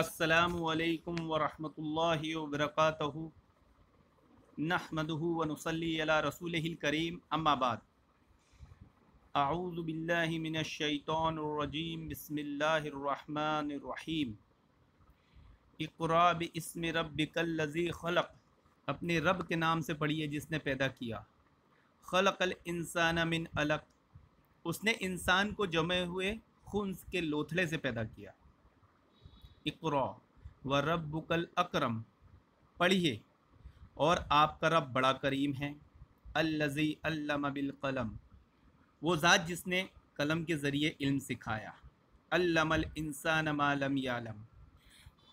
असलकम वरम् वरक नहमदू रसूल करीम अम्माबाद आऊज़बिल्लिमिनशैतरजीम बसमीम इकराब इसम रब कल्लजी खलक अपने रब के नाम से पढ़िए जिसने पैदा किया खलकल इंसान मिन अलक उसने इंसान को जमे हुए खुन के लोथले से पैदा किया इकरा व रबुकल अक्रम पढ़िए और आपका रब बड़ा करीम है अल्लज़ी अल्लम कलम वो ज़ात जिसने कलम के ज़रिए इल्म सिखाया अल्लमल इंसान मालम यालम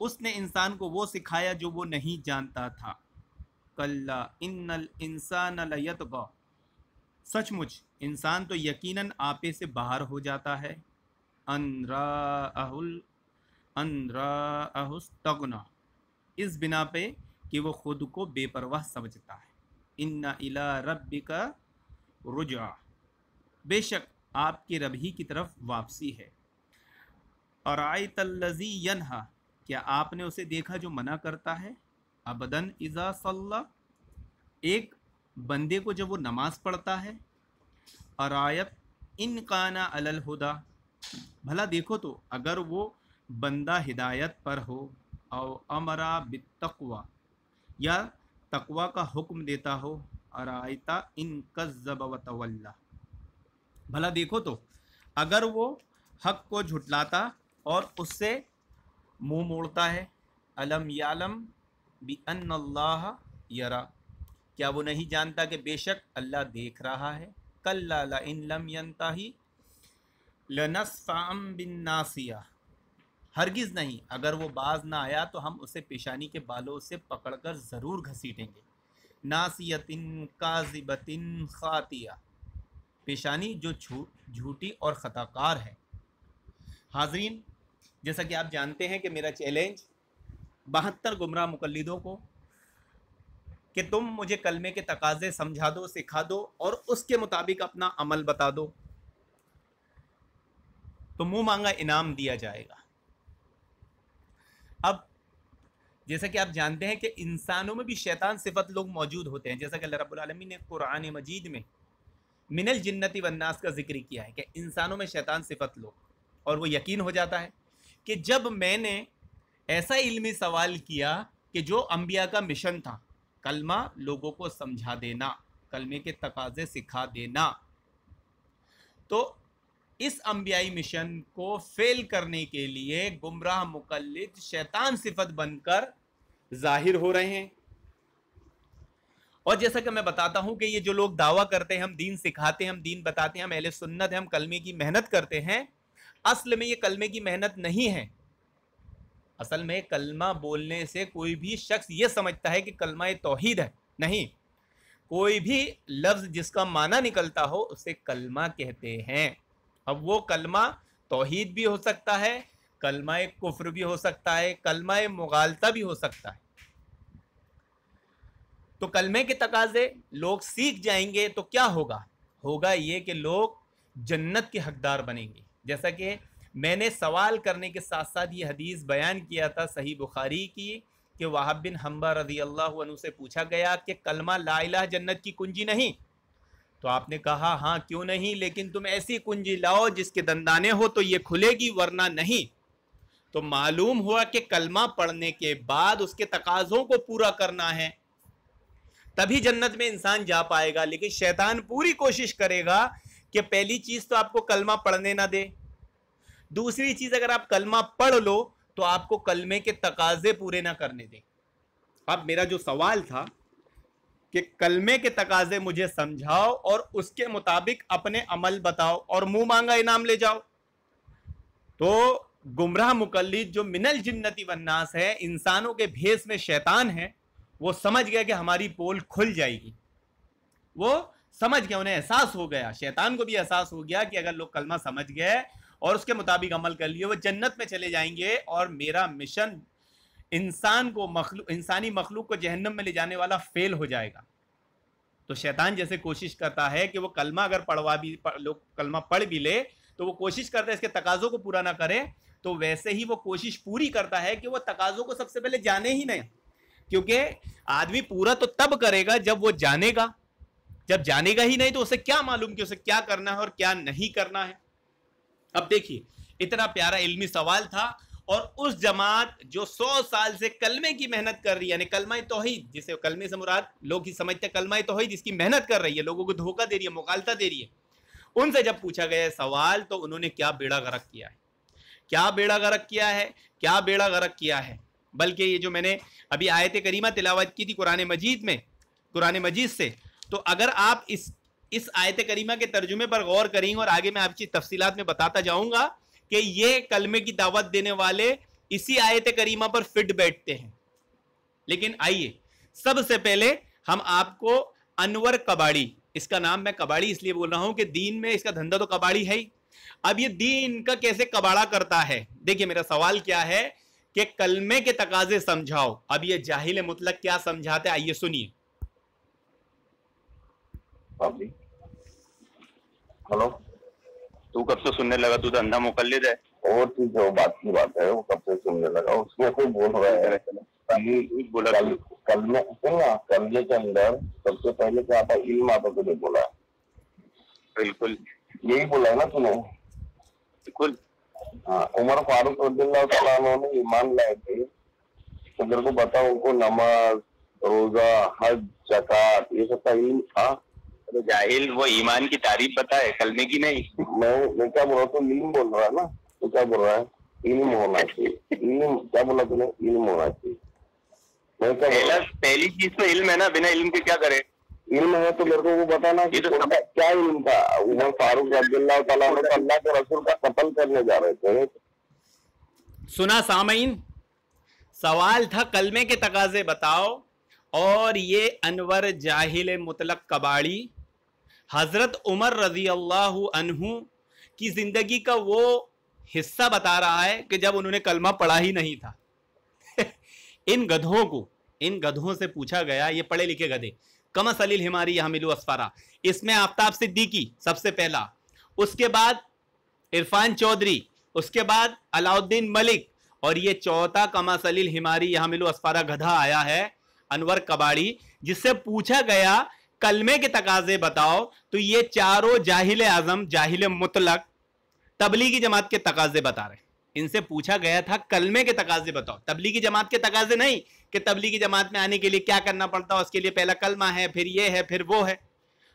उसने इंसान को वो सिखाया जो वो नहीं जानता था कल्ला इन्नल इंसान लयत सचमुच इंसान तो यकीनन आपे से बाहर हो जाता है अनराहुल इस बिना पे कि वो खुद को बेपरवाह समझता है इन्ना इला रब का रुजा बेशक आपके रब ही की तरफ वापसी है और आय तल्लजी यनहा क्या आपने उसे देखा जो मना करता है अबदन इज़ा सल्ला एक बंदे को जब वो नमाज़ पढ़ता है और आयत इन काना अलहुदा भला देखो तो अगर वो बंदा हिदायत पर हो और अमरा बितकवा या तकवा का हुक्म देता हो अरायता इन कज़ब व तवल्ला भला देखो तो अगर वो हक को झुटलाता और उससे मुंह मोड़ता है अलम यालम बी अल्लाह यरा क्या वो नहीं जानता कि बेशक अल्लाह देख रहा है कल्ला इन लम यंता ही लनसफ़ाम बिन नासिया हरगिज़ नहीं अगर वो बाज ना आया तो हम उसे पेशानी के बालों से पकड़कर ज़रूर घसीटेंगे नासियतिन काजिबतिन खातिया पेशानी जो झूठी और ख़ताकार है हाजरीन जैसा कि आप जानते हैं कि मेरा चैलेंज बहत्तर गुमराह मुकलदों को कि तुम मुझे कलमे के तकाजे समझा दो सिखा दो और उसके मुताबिक अपना अमल बता दो तो मुँह मांगा इनाम दिया जाएगा अब जैसा कि आप जानते हैं कि इंसानों में भी शैतान सिफत लोग मौजूद होते हैं जैसा कि अल्लाह रब्बुल आलमीन ने कुरान मजीद में मिनल जन्नति वन्नास का जिक्र किया है कि इंसानों में शैतान सिफत लोग और वो यकीन हो जाता है कि जब मैंने ऐसा इल्मी सवाल किया कि जो अम्बिया का मिशन था कलमा लोगों को समझा देना कलमे के तकाजे सिखा देना तो इस अम्बियाई मिशन को फेल करने के लिए गुमराह मुकलद शैतान सिफत बनकर जाहिर हो रहे हैं और जैसा कि मैं बताता हूं कि ये जो लोग दावा करते हैं हम दीन सिखाते हैं हम दीन बताते हैं हम अहले सुन्नत हैं हम कलमे की मेहनत करते हैं असल में ये कलमे की मेहनत नहीं है असल में कलमा बोलने से कोई भी शख्स ये समझता है कि कलमा ये तोहहीद है नहीं कोई भी लफ्ज़ जिसका माना निकलता हो उसे कलमा कहते हैं अब वो कलमा तोहीद भी हो सकता है कलमा कुफ्र भी हो सकता है कलमा मुगालता भी हो सकता है तो कलमे के तकाजे लोग सीख जाएंगे तो क्या होगा होगा ये कि लोग जन्नत के हकदार बनेंगे जैसा कि मैंने सवाल करने के साथ साथ ये हदीस बयान किया था सही बुखारी की कि वाहब बिन हम्बा रजी अल्लाह से पूछा गया कि कलमा लाला जन्नत की कुंजी नहीं तो आपने कहा हाँ क्यों नहीं लेकिन तुम ऐसी कुंजी लाओ जिसके दंदाने हो तो ये खुलेगी वरना नहीं तो मालूम हुआ कि कलमा पढ़ने के बाद उसके तकाजों को पूरा करना है तभी जन्नत में इंसान जा पाएगा लेकिन शैतान पूरी कोशिश करेगा कि पहली चीज़ तो आपको कलमा पढ़ने ना दे दूसरी चीज़ अगर आप कलमा पढ़ लो तो आपको कलमे के तकाजे पूरे ना करने दें अब मेरा जो सवाल था कि कलमे के तकाजे मुझे समझाओ और उसके मुताबिक अपने अमल बताओ और मुंह मांगा इनाम ले जाओ तो गुमराह मुकलद जो मिनल जिन्नति वन्नास है इंसानों के भेस में शैतान है वो समझ गया कि हमारी पोल खुल जाएगी वो समझ गया उन्हें एहसास हो गया शैतान को भी एहसास हो गया कि अगर लोग कलमा समझ गए और उसके मुताबिक अमल कर लिए वो जन्नत में चले जाएंगे और मेरा मिशन इंसान को मखलू इंसानी मखलूक को जहन्नम में ले जाने वाला फेल हो जाएगा तो शैतान जैसे कोशिश करता है कि वो कलमा अगर पढ़वा भी लोग कलमा पढ़ भी ले तो वो कोशिश करता है इसके तकाजों को पूरा ना करे तो वैसे ही वो कोशिश पूरी करता है कि वो तकाजों को सबसे पहले जाने ही नहीं क्योंकि आदमी पूरा तो तब करेगा जब वो जानेगा जब जानेगा ही नहीं तो उसे क्या मालूम कि उसे क्या करना है और क्या नहीं करना है अब देखिए इतना प्यारा इल्मी सवाल था और उस जमात जो सौ साल से कलमे की मेहनत कर रही है यानी कलमा तोहहीद जिसे कलमे से मुराद लोग ही समझते कलमा तोहहीद जिसकी मेहनत कर रही है लोगों को धोखा दे रही है मुकालता दे रही है उनसे जब पूछा गया सवाल तो उन्होंने क्या बेड़ा गरक किया है क्या बेड़ा गरक किया है क्या बेड़ा गरक किया है बल्कि ये जो मैंने अभी आयत करीमा तिलावत की थी कुरान मजीद में कुरान मजीद से तो अगर आप इस इस आयत करीमा के तर्जुमे पर गौर करेंगे और आगे मैं आपकी तफसीत में बताता जाऊँगा कि ये कलमे की दावत देने वाले इसी आयत करीमा पर फिट बैठते हैं लेकिन आइए सबसे पहले हम आपको अनवर कबाड़ी इसका नाम मैं कबाड़ी इसलिए बोल रहा हूं कि दीन में इसका धंधा तो कबाड़ी है ही अब ये दीन का कैसे कबाड़ा करता है देखिए मेरा सवाल क्या है कि कलमे के तकाजे समझाओ अब ये जाहिल मुतलक क्या समझाते आइए सुनिए हेलो तू कब से सुनने लगा तू धंधा तो अंधा ले जाए और तू जो बात की बात है वो कब से सुनने लगा उसको कोई बोल रहा है बोला कल कल में सुनना कलजे के अंदर सबसे पहले क्या था इल्म माता तुझे बोला बिल्कुल यही बोला है ना तूने बिल्कुल हाँ उमर फारूक रजील्ला ने ईमान लाए थे तो मेरे को बताओ उनको नमाज रोजा हज जक़ात ये सब का इल्म था हाँ? तो जाहिल वो ईमान की तारीफ बताए कलमे की नहीं मैं मैं क्या बोल रहा हूँ तो इलम बोल रहा है ना तो क्या बोल रहा है इलम होना चाहिए इलम क्या बोला तूने इलम होना चाहिए पहली चीज तो इल्म है ना बिना इल्म के क्या करे इल्म है तो मेरे को वो बताना कि तो क्या इल्म था उमर फारूक अब्दुल्ला अल्लाह के रसूल का कतल करने जा रहे थे सुना सामीन सवाल था कलमे के तकाजे बताओ और ये अनवर जाहिल मुतलक कबाड़ी हज़रत उमर रजी अल्लाह अनहू की ज़िंदगी का वो हिस्सा बता रहा है कि जब उन्होंने कलमा पढ़ा ही नहीं था इन गधों को इन गधों से पूछा गया ये पढ़े लिखे गधे कमस अलील हिमारी यहाँ मिलू असफारा इसमें आफ्ताब सिद्दीकी सबसे पहला उसके बाद इरफान चौधरी उसके बाद अलाउद्दीन मलिक और ये चौथा कमस अलील हिमारी यहाँ मिलू असफारा गधा आया है अनवर कबाड़ी जिससे पूछा गया कलमे के तकाजे बताओ तो ये चारों जाहिल आजम जाहिल मुतलक तबलीगी जमात के तकाजे बता रहे इनसे पूछा गया था कलमे के तकाजे बताओ तबलीगी जमात के तकाजे नहीं कि तबलीगी जमात में आने के लिए क्या करना पड़ता है उसके लिए पहला कलमा है फिर ये है फिर वो है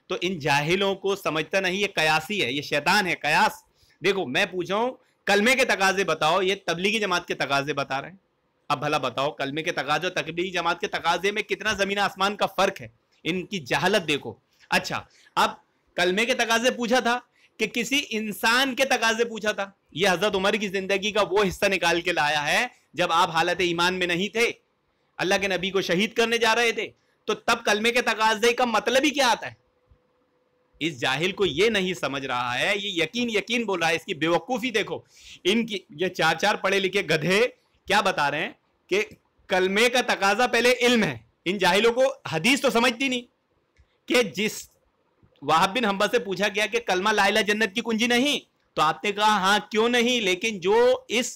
तो इन जाहिलों को समझता नहीं ये कयासी है ये शैतान है कयास देखो मैं पूछा हूं कलमे के तकाजे बताओ ये तबलीगी जमात के तकाजे बता रहे हैं अब भला बताओ कलमे के तकाजे और जमात के तकाजे में कितना ज़मीन आसमान का फ़र्क है इनकी जहालत देखो अच्छा अब कलमे के तकाजे पूछा था कि किसी इंसान के तकाजे पूछा था ये हजरत उमर की जिंदगी का वो हिस्सा निकाल के लाया है जब आप हालत ईमान में नहीं थे अल्लाह के नबी को शहीद करने जा रहे थे तो तब कलमे के तकाजे का मतलब ही क्या आता है इस जाहिल को ये नहीं समझ रहा है ये यकीन यकीन बोल रहा है इसकी बेवकूफ़ी देखो इनकी ये चार चार पढ़े लिखे गधे क्या बता रहे हैं कि कलमे का तकाजा पहले इल्म है इन जाहिलों को हदीस तो समझती नहीं कि जिस वहाब बिन हम्बा से पूछा गया कि कलमा लाइला जन्नत की कुंजी नहीं तो आपने कहा हाँ क्यों नहीं लेकिन जो इस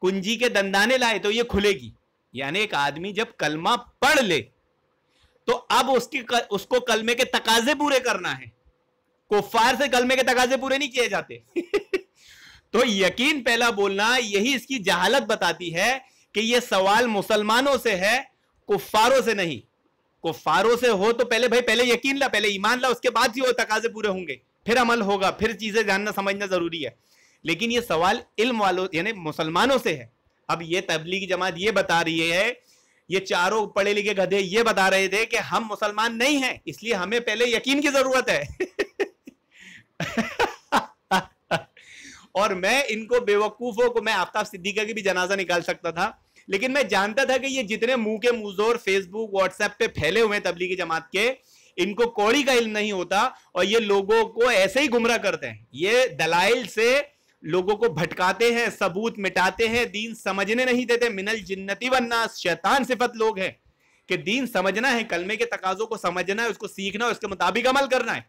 कुंजी के दंदाने लाए तो ये खुलेगी यानी एक आदमी जब कलमा पढ़ ले तो अब उसकी उसको कलमे के तकाजे पूरे करना है कुफार से कलमे के तकाजे पूरे नहीं किए जाते तो यकीन पहला बोलना यही इसकी जहालत बताती है कि यह सवाल मुसलमानों से है कुफारों से नहीं कुफारों से हो तो पहले भाई पहले यकीन ला पहले ईमान ला उसके बाद ही वो तकाजे पूरे होंगे फिर अमल होगा फिर चीज़ें जानना समझना ज़रूरी है लेकिन ये सवाल इल्म वालों यानी मुसलमानों से है अब ये तबलीगी जमात ये बता रही है ये चारों पढ़े लिखे गधे ये बता रहे थे कि हम मुसलमान नहीं हैं इसलिए हमें पहले यकीन की ज़रूरत है और मैं इनको बेवकूफ़ों को मैं आफ्ताब सिद्दीका की भी जनाजा निकाल सकता था लेकिन मैं जानता था कि ये जितने मुंह के मुजोर फेसबुक व्हाट्सएप पे फैले हुए तबलीगी जमात के इनको कौड़ी का इल्म नहीं होता और ये लोगों को ऐसे ही गुमराह करते हैं ये दलाइल से लोगों को भटकाते हैं सबूत मिटाते हैं दीन समझने नहीं देते मिनल जिन्नति वन्ना शैतान सिफत लोग हैं कि दीन समझना है कलमे के तकाजों को समझना है उसको सीखना है उसके मुताबिक अमल करना है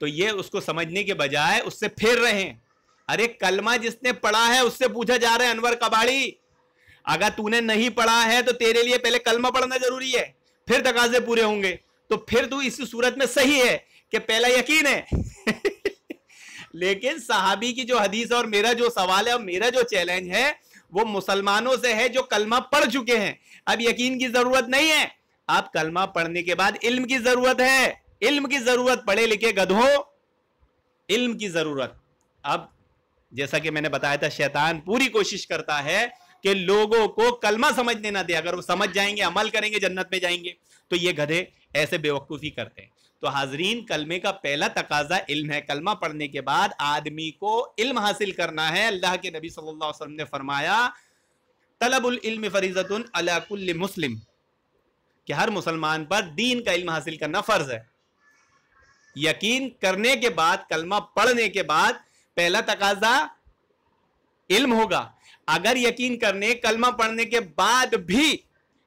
तो ये उसको समझने के बजाय उससे फिर रहे हैं अरे कलमा जिसने पढ़ा है उससे पूछा जा रहा है अनवर कबाड़ी अगर तूने नहीं पढ़ा है तो तेरे लिए पहले कलमा पढ़ना जरूरी है फिर तकाजे पूरे होंगे तो फिर तू इस सूरत में सही है कि पहला यकीन है लेकिन साहबी की जो हदीस और मेरा जो सवाल है और मेरा जो चैलेंज है वो मुसलमानों से है जो कलमा पढ़ चुके हैं अब यकीन की जरूरत नहीं है आप कलमा पढ़ने के बाद इल्म की जरूरत है इल्म की जरूरत पढ़े लिखे गधो इल्म की जरूरत अब जैसा कि मैंने बताया था शैतान पूरी कोशिश करता है कि लोगों को कलमा समझने ना दे अगर वो समझ जाएंगे अमल करेंगे जन्नत में जाएंगे तो ये गधे ऐसे बेवकूफ़ी करते हैं तो हाजरीन कलमे का पहला तकाजा इल्म है कलमा पढ़ने के बाद आदमी को इल्म हासिल करना है अल्लाह के नबी सल्लल्लाहु अलैहि वसल्लम ने फरमाया तलबुल इल्म फरीजतन अलाकुल्ल मुस्लिम कि हर मुसलमान पर दीन का इल्म हासिल करना फ़र्ज़ है यकीन करने के बाद कलमा पढ़ने के बाद पहला तकाजा इल्म होगा अगर यकीन करने कलमा पढ़ने के बाद भी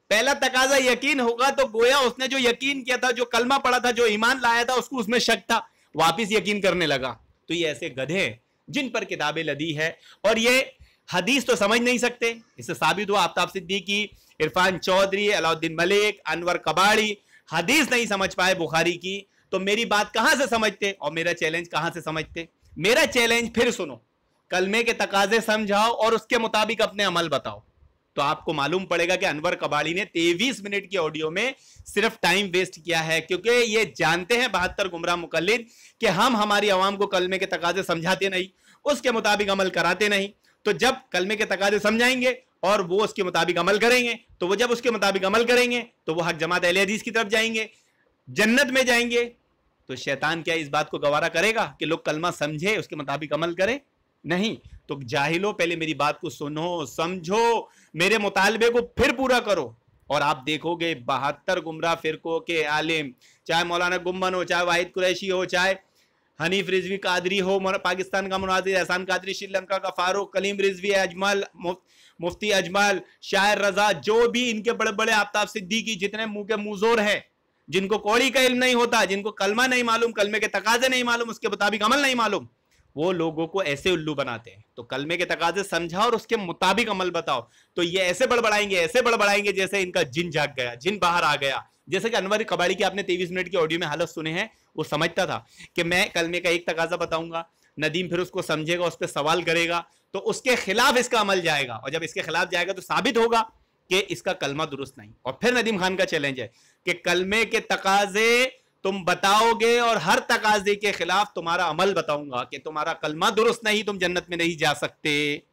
पहला तकाजा यकीन होगा तो गोया उसने जो यकीन किया था जो कलमा पढ़ा था जो ईमान लाया था उसको उसमें शक था वापिस यकीन करने लगा तो ये ऐसे गधे जिन पर किताबें लदी है और ये हदीस तो समझ नहीं सकते इससे साबित हुआ आफ्ताब सिद्दीकी इरफान चौधरी अलाउद्दीन मलिक अनवर कबाड़ी हदीस नहीं समझ पाए बुखारी की तो मेरी बात कहां से समझते और मेरा चैलेंज कहां से समझते मेरा चैलेंज फिर सुनो कलमे के तकाजे समझाओ और उसके मुताबिक अपने अमल बताओ तो आपको मालूम पड़ेगा कि अनवर कबाड़ी ने तेवीस मिनट की ऑडियो में सिर्फ टाइम वेस्ट किया है क्योंकि ये जानते हैं बहत्तर गुमराह मुकल कि हम हमारी आवाम को कलमे के तकाजे समझाते नहीं उसके मुताबिक अमल कराते नहीं तो जब कलमे के तकाजे समझाएंगे और वो उसके मुताबिक अमल करेंगे तो वो जब उसके मुताबिक अमल करेंगे तो वह हक जमात अहल अजीज की तरफ जाएंगे जन्नत में जाएंगे तो शैतान क्या इस बात को गवारा करेगा कि लोग कलमा समझे उसके मुताबिक अमल करें नहीं तो जाहिलो पहले मेरी बात को सुनो समझो मेरे मुतालबे को फिर पूरा करो और आप देखोगे बहत्तर गुमराह फिरकों के आलिम चाहे मौलाना गुम्बन हो चाहे वाहिद कुरैशी हो चाहे हनीफ रिजवी कादरी हो पाकिस्तान का मुनाजिर एहसान कादरी श्रीलंका का फारूक कलीम रिजवी अजमल मुफ्ती अजमल शायर रजा जो भी इनके बड़े बड़े आफ्ताब सिद्दीकी जितने मुंह के मुजोर हैं जिनको कौड़ी का इल्म नहीं होता जिनको कलमा नहीं मालूम कलमे के तकाजे नहीं मालूम उसके मुताबिक अमल नहीं मालूम वो लोगों को ऐसे उल्लू बनाते हैं तो कलमे के तकाजे समझाओ और उसके मुताबिक अमल बताओ तो ये ऐसे बड़बड़ाएंगे ऐसे बड़बड़ाएंगे जैसे इनका जिन जाग गया जिन बाहर आ गया जैसे कि अनवर कबाड़ी की आपने तेईस मिनट की ऑडियो में हालत सुने हैं वो समझता था कि मैं कलमे का एक तकाजा बताऊंगा नदीम फिर उसको समझेगा उस पर सवाल करेगा तो उसके खिलाफ इसका अमल जाएगा और जब इसके खिलाफ जाएगा तो साबित होगा कि इसका कलमा दुरुस्त नहीं और फिर नदीम खान का चैलेंज है कि कलमे के तकाजे तुम बताओगे और हर तकाजे के खिलाफ तुम्हारा अमल बताऊंगा कि तुम्हारा कलमा दुरुस्त नहीं तुम जन्नत में नहीं जा सकते